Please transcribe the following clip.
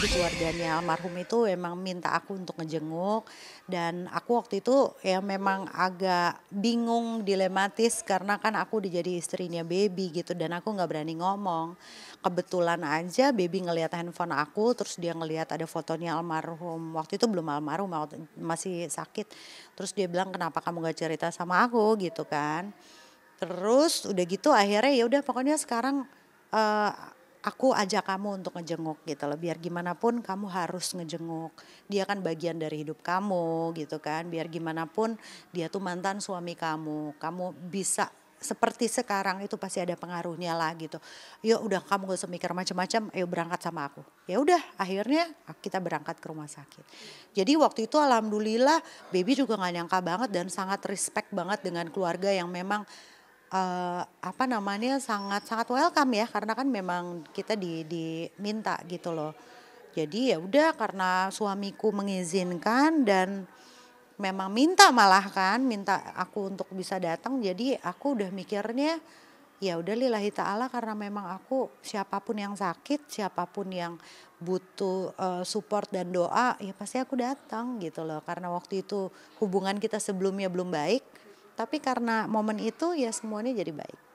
jadi keluarganya almarhum itu emang minta aku untuk ngejenguk dan aku waktu itu ya memang agak bingung dilematis karena kan aku dijadi istrinya baby gitu dan aku nggak berani ngomong kebetulan aja baby ngelihat handphone aku terus dia ngelihat ada fotonya almarhum waktu itu belum almarhum masih sakit terus dia bilang kenapa kamu gak cerita sama aku gitu kan terus udah gitu akhirnya ya udah pokoknya sekarang uh, aku ajak kamu untuk ngejenguk gitu loh biar gimana pun kamu harus ngejenguk dia kan bagian dari hidup kamu gitu kan biar gimana pun dia tuh mantan suami kamu kamu bisa seperti sekarang itu pasti ada pengaruhnya lah gitu. Yuk udah kamu gak usah mikir macam-macam, ayo berangkat sama aku. Ya udah, akhirnya kita berangkat ke rumah sakit. Jadi waktu itu alhamdulillah baby juga nggak nyangka banget dan sangat respect banget dengan keluarga yang memang uh, apa namanya sangat sangat welcome ya karena kan memang kita di diminta gitu loh. Jadi ya udah karena suamiku mengizinkan dan memang minta malah kan minta aku untuk bisa datang jadi aku udah mikirnya ya udah lillahi taala karena memang aku siapapun yang sakit siapapun yang butuh uh, support dan doa ya pasti aku datang gitu loh karena waktu itu hubungan kita sebelumnya belum baik tapi karena momen itu ya semuanya jadi baik.